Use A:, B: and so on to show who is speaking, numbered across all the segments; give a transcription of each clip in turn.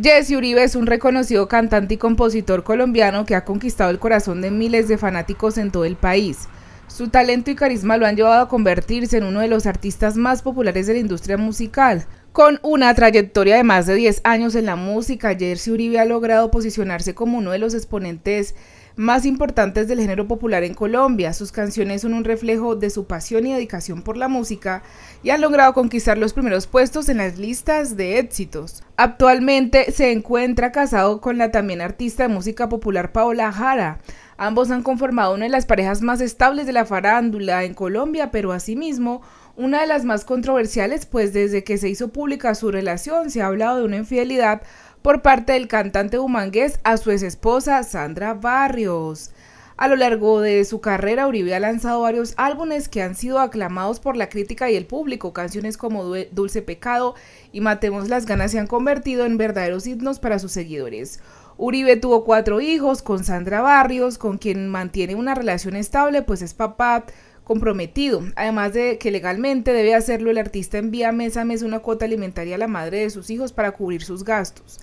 A: Jesse Uribe es un reconocido cantante y compositor colombiano que ha conquistado el corazón de miles de fanáticos en todo el país. Su talento y carisma lo han llevado a convertirse en uno de los artistas más populares de la industria musical, con una trayectoria de más de 10 años en la música, Jersey Uribe ha logrado posicionarse como uno de los exponentes más importantes del género popular en Colombia. Sus canciones son un reflejo de su pasión y dedicación por la música y han logrado conquistar los primeros puestos en las listas de éxitos. Actualmente se encuentra casado con la también artista de música popular Paola Jara. Ambos han conformado una de las parejas más estables de la farándula en Colombia, pero asimismo una de las más controversiales, pues desde que se hizo pública su relación se ha hablado de una infidelidad por parte del cantante humangués a su ex esposa Sandra Barrios. A lo largo de su carrera, Uribe ha lanzado varios álbumes que han sido aclamados por la crítica y el público. Canciones como Dulce Pecado y Matemos las Ganas se han convertido en verdaderos himnos para sus seguidores. Uribe tuvo cuatro hijos con Sandra Barrios, con quien mantiene una relación estable, pues es papá comprometido. Además de que legalmente debe hacerlo, el artista envía mes a mes una cuota alimentaria a la madre de sus hijos para cubrir sus gastos.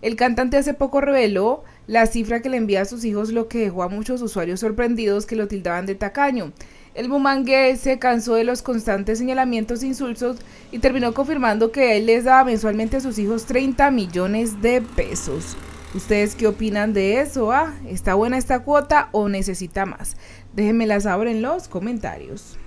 A: El cantante hace poco reveló la cifra que le envía a sus hijos, lo que dejó a muchos usuarios sorprendidos que lo tildaban de tacaño. El bumangue se cansó de los constantes señalamientos e insultos y terminó confirmando que él les daba mensualmente a sus hijos 30 millones de pesos. ¿Ustedes qué opinan de eso? Ah, ¿Está buena esta cuota o necesita más? Déjenmela saber en los comentarios.